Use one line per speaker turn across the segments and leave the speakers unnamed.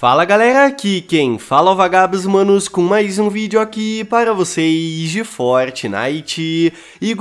Fala galera, aqui quem fala é o Vagabos Manos com mais um vídeo aqui para vocês de Fortnite. E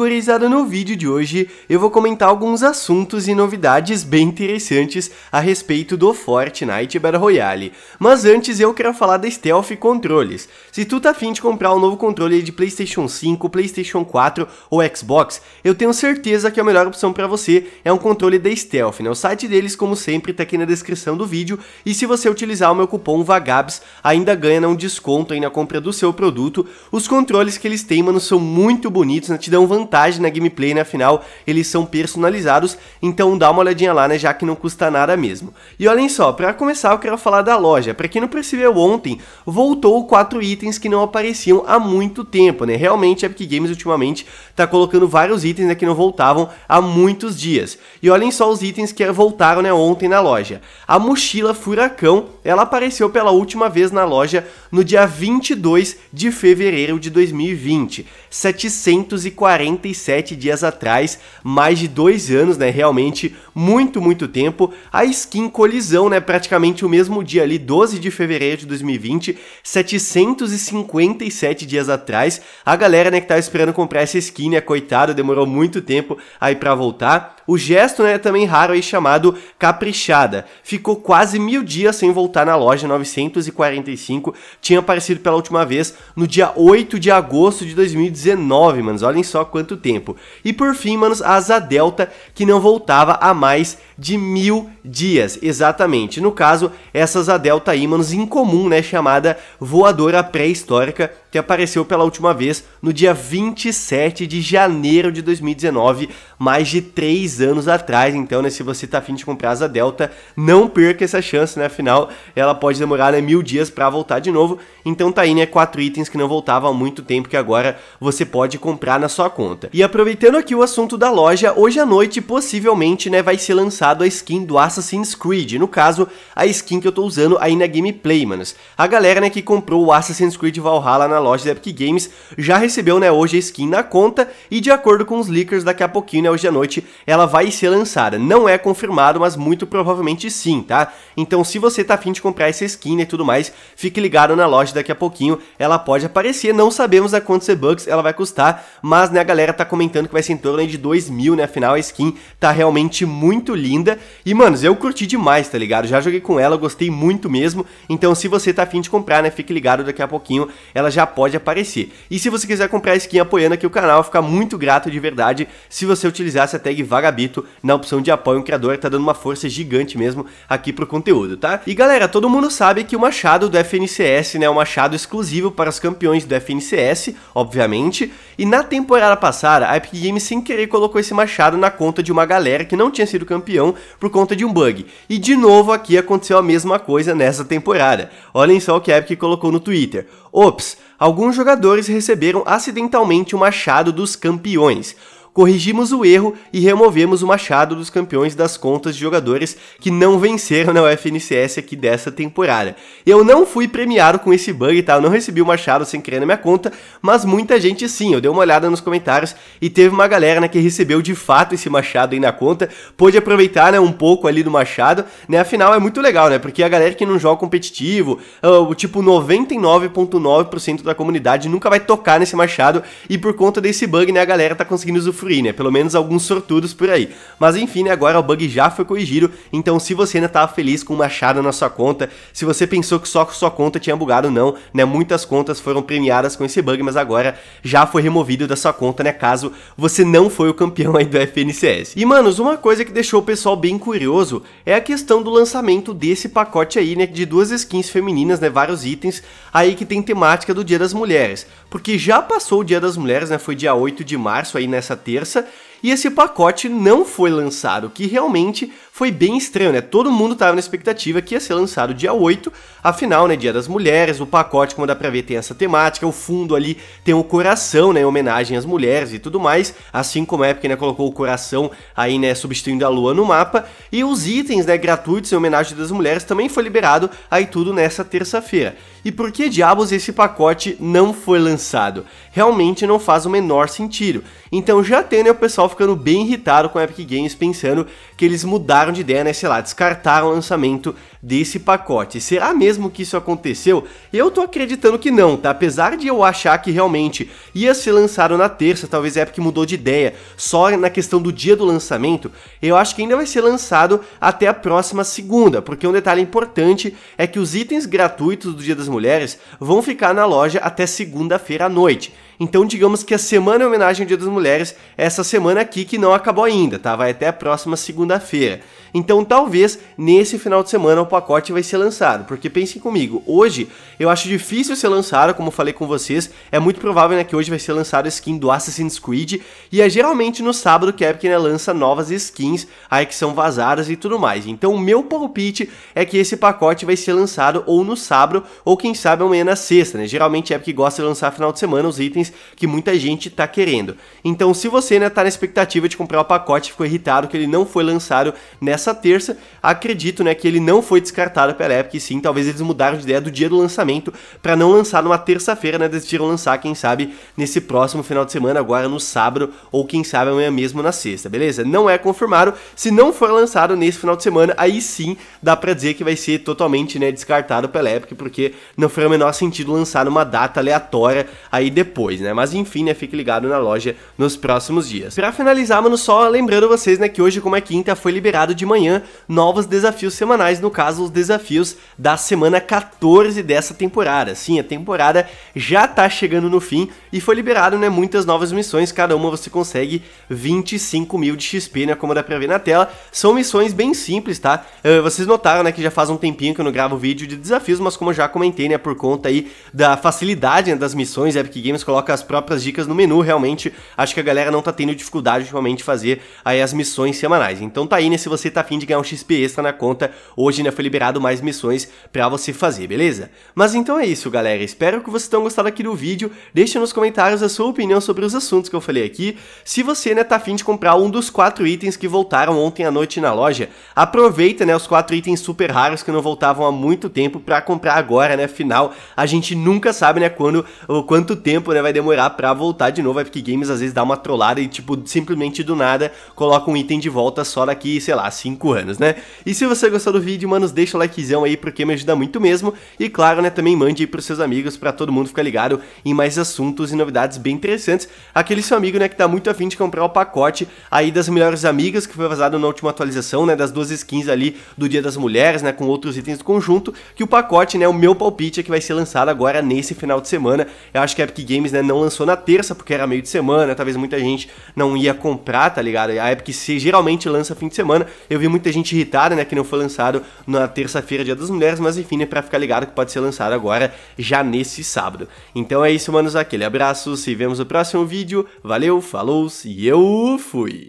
no vídeo de hoje eu vou comentar alguns assuntos e novidades bem interessantes a respeito do Fortnite Battle Royale. Mas antes eu quero falar da Stealth Controles. Se tu tá afim de comprar o um novo controle de Playstation 5, Playstation 4 ou Xbox, eu tenho certeza que a melhor opção para você é um controle da Stealth. Né? O site deles, como sempre, tá aqui na descrição do vídeo e se você utilizar o meu cupom VAGABS, ainda ganha né, um desconto aí na compra do seu produto. Os controles que eles têm, mano, são muito bonitos, né? Te dão vantagem na gameplay, né? Afinal, eles são personalizados, então dá uma olhadinha lá, né? Já que não custa nada mesmo. E olhem só, para começar eu quero falar da loja. Para quem não percebeu ontem, voltou quatro itens que não apareciam há muito tempo, né? Realmente a Epic Games ultimamente tá colocando vários itens né, que não voltavam há muitos dias. E olhem só os itens que voltaram né, ontem na loja. A mochila Furacão, ela ela apareceu pela última vez na loja no dia 22 de fevereiro de 2020, 747 dias atrás, mais de dois anos, né? Realmente muito, muito tempo. A skin colisão, né? Praticamente o mesmo dia ali, 12 de fevereiro de 2020, 757 dias atrás. A galera, né, que tava tá esperando comprar essa skin, né? Coitado, demorou muito tempo aí para voltar. O gesto né, é também raro e chamado caprichada. Ficou quase mil dias sem voltar na loja 945, tinha aparecido pela última vez no dia 8 de agosto de 2019, manos, olhem só quanto tempo. E por fim, manos, a Asa Delta, que não voltava há mais de mil dias, exatamente. No caso, essa Asa Delta aí, manos, incomum, né, chamada voadora pré-histórica, que apareceu pela última vez no dia 27 de janeiro de 2019, mais de 3 anos atrás. Então, né, se você tá afim de comprar asa delta, não perca essa chance, né? Afinal, ela pode demorar né, mil dias para voltar de novo. Então tá aí, né? Quatro itens que não voltavam há muito tempo que agora você pode comprar na sua conta. E aproveitando aqui o assunto da loja, hoje à noite possivelmente né, vai ser lançado a skin do Assassin's Creed. No caso, a skin que eu tô usando aí na gameplay, manos. A galera né, que comprou o Assassin's Creed Valhalla na na loja da Epic Games, já recebeu né, hoje a skin na conta e de acordo com os leakers, daqui a pouquinho, né, hoje à noite, ela vai ser lançada. Não é confirmado, mas muito provavelmente sim, tá? Então se você tá afim de comprar essa skin né, e tudo mais, fique ligado na loja daqui a pouquinho, ela pode aparecer, não sabemos a quantos bucks ela vai custar, mas né, a galera tá comentando que vai ser em torno de 2 mil, né, afinal a skin tá realmente muito linda e, manos, eu curti demais, tá ligado? Já joguei com ela, gostei muito mesmo, então se você tá afim de comprar, né, fique ligado daqui a pouquinho, ela já pode aparecer. E se você quiser comprar a skin apoiando aqui o canal, fica muito grato de verdade se você utilizasse a tag Vagabito na opção de apoio um criador, tá dando uma força gigante mesmo aqui pro conteúdo, tá? E galera, todo mundo sabe que o machado do FNCS, né, é um machado exclusivo para os campeões do FNCS, obviamente, e na temporada passada, a Epic Games sem querer colocou esse machado na conta de uma galera que não tinha sido campeão por conta de um bug. E de novo aqui aconteceu a mesma coisa nessa temporada. Olhem só o que a Epic colocou no Twitter. Ops, alguns jogadores receberam acidentalmente o machado dos campeões corrigimos o erro e removemos o machado dos campeões das contas de jogadores que não venceram na UFNCS aqui dessa temporada. Eu não fui premiado com esse bug, tá? Eu não recebi o machado sem querer na minha conta, mas muita gente sim. Eu dei uma olhada nos comentários e teve uma galera né, que recebeu de fato esse machado aí na conta, pôde aproveitar né, um pouco ali do machado, né? Afinal é muito legal, né? Porque a galera que não joga competitivo, ah, o tipo 99.9% da comunidade nunca vai tocar nesse machado e por conta desse bug, né, a galera tá conseguindo usufruir né? Pelo menos alguns sortudos por aí. Mas enfim, né? agora o bug já foi corrigido, então se você ainda estava feliz com uma machado na sua conta, se você pensou que só com sua conta tinha bugado, não, né? Muitas contas foram premiadas com esse bug, mas agora já foi removido da sua conta, né? Caso você não foi o campeão aí do FNCS. E, manos, uma coisa que deixou o pessoal bem curioso é a questão do lançamento desse pacote aí, né? De duas skins femininas, né? Vários itens aí que tem temática do Dia das Mulheres. Porque já passou o Dia das Mulheres, né? Foi dia 8 de março aí nessa terça terça, e esse pacote não foi lançado, o que realmente foi bem estranho, né? Todo mundo estava na expectativa que ia ser lançado dia 8, afinal, né, Dia das Mulheres, o pacote, como dá pra ver, tem essa temática, o fundo ali tem o coração, né, em homenagem às mulheres e tudo mais, assim como a Epic, né, colocou o coração aí, né, substituindo a lua no mapa, e os itens, né, gratuitos em homenagem das mulheres também foi liberado aí tudo nessa terça-feira. E por que diabos esse pacote não foi lançado? Realmente não faz o menor sentido. Então já tem, né, o pessoal ficando bem irritado com a Epic Games, pensando que eles mudaram mudaram de ideia, né? Sei lá, descartaram o lançamento desse pacote. Será mesmo que isso aconteceu? Eu tô acreditando que não, tá? Apesar de eu achar que realmente ia ser lançado na terça, talvez a é Epic mudou de ideia só na questão do dia do lançamento, eu acho que ainda vai ser lançado até a próxima segunda, porque um detalhe importante é que os itens gratuitos do Dia das Mulheres vão ficar na loja até segunda-feira à noite. Então, digamos que a semana em homenagem ao Dia das Mulheres é essa semana aqui que não acabou ainda, tá? Vai até a próxima segunda-feira. Então, talvez nesse final de semana o pacote vai ser lançado, porque pensem comigo, hoje eu acho difícil ser lançado, como falei com vocês, é muito provável né, que hoje vai ser lançado a skin do Assassin's Creed e é geralmente no sábado que a Epic né, lança novas skins aí que são vazadas e tudo mais. Então, o meu palpite é que esse pacote vai ser lançado ou no sábado ou quem sabe amanhã na sexta, né? Geralmente a Epic gosta de lançar final de semana os itens itens que muita gente está querendo. Então, se você ainda né, está na expectativa de comprar o pacote, ficou irritado que ele não foi lançado nessa terça, acredito né, que ele não foi descartado pela Epic, sim, talvez eles mudaram de ideia do dia do lançamento para não lançar numa terça-feira, né, decidiram lançar, quem sabe, nesse próximo final de semana, agora no sábado, ou quem sabe amanhã mesmo na sexta, beleza? Não é confirmado, se não for lançado nesse final de semana, aí sim dá pra dizer que vai ser totalmente né, descartado pela Epic, porque não foi o menor sentido lançar numa data aleatória aí depois né? Mas enfim, né? Fique ligado na loja nos próximos dias. Para finalizar, mano, só lembrando vocês, né, que hoje, como é quinta, foi liberado de manhã novos desafios semanais, no caso, os desafios da semana 14 dessa temporada. Sim, a temporada já tá chegando no fim e foi liberado, né, muitas novas missões, cada uma você consegue 25 mil de XP, né, como dá pra ver na tela. São missões bem simples, tá? Eh, vocês notaram, né, que já faz um tempinho que eu não gravo vídeo de desafios, mas como eu já comentei, né, por conta aí da facilidade né, das missões, Epic Games coloca as próprias dicas no menu, realmente acho que a galera não tá tendo dificuldade de realmente fazer aí as missões semanais. Então tá aí, né, se você tá afim de ganhar um XP extra na conta, hoje ainda né, foi liberado mais missões pra você fazer, beleza? Mas então é isso, galera, espero que vocês tenham gostado aqui do vídeo, deixe nos comentários a sua opinião sobre os assuntos que eu falei aqui, se você, né, tá afim de comprar um dos quatro itens que voltaram ontem à noite na loja, aproveita, né, os quatro itens super raros que não voltavam há muito tempo pra comprar agora, né, final, a gente nunca sabe, né, quando, ou quanto tempo, né, vai vai demorar pra voltar de novo. A Epic Games às vezes dá uma trollada e, tipo, simplesmente do nada coloca um item de volta só daqui, sei lá, 5 anos, né? E se você gostou do vídeo, manos, deixa o likezão aí porque me ajuda muito mesmo. E claro, né, também mande aí pros seus amigos pra todo mundo ficar ligado em mais assuntos e novidades bem interessantes. Aquele seu amigo, né, que tá muito afim de comprar o pacote aí das melhores amigas que foi vazado na última atualização, né, das duas skins ali do Dia das Mulheres, né, com outros itens do conjunto, que o pacote, né, o meu palpite é que vai ser lançado agora nesse final de semana. Eu acho que a Epic Games, né, né? Não lançou na terça, porque era meio de semana, talvez muita gente não ia comprar, tá ligado? A Epic se geralmente lança fim de semana. Eu vi muita gente irritada, né? Que não foi lançado na terça-feira, dia das mulheres, mas enfim, é né, pra ficar ligado que pode ser lançado agora, já nesse sábado. Então é isso, manos. Aquele abraço, se vemos no próximo vídeo. Valeu, falou e eu fui!